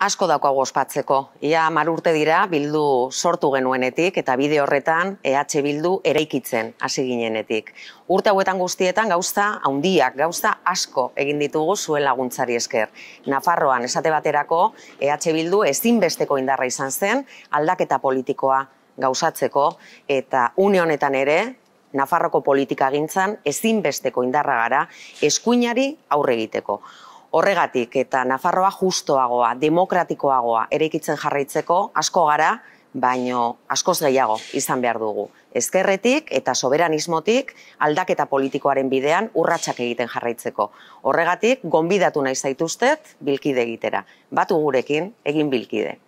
asko daukagu ospatzeko. Ia urte dira bildu sortu genuenetik eta bide horretan EH bildu eraikitzen hasi ginenetik. Urte hauetan guztietan gauza handiak, gauza asko egin ditugu zuen laguntzari esker. Nafarroan esate baterako EH bildu ezinbesteko indarra izan zen aldaketa politikoa gauzatzeko eta une honetan ere Nafarroko politika gintzan ezinbesteko indarra gara eskuinari aurre egiteko horregatik eta Nafarroa justoagoa, demokratikoagoa eraikitzen jarraitzeko asko gara, baino askoz gehiago izan behar dugu. Ezkerretik eta soberanismotik aldaketa politikoaren bidean urratsak egiten jarraitzeko. Horregatik, gonbidatu nahi zaituztet bilkide egitera. Batu gurekin, egin bilkide.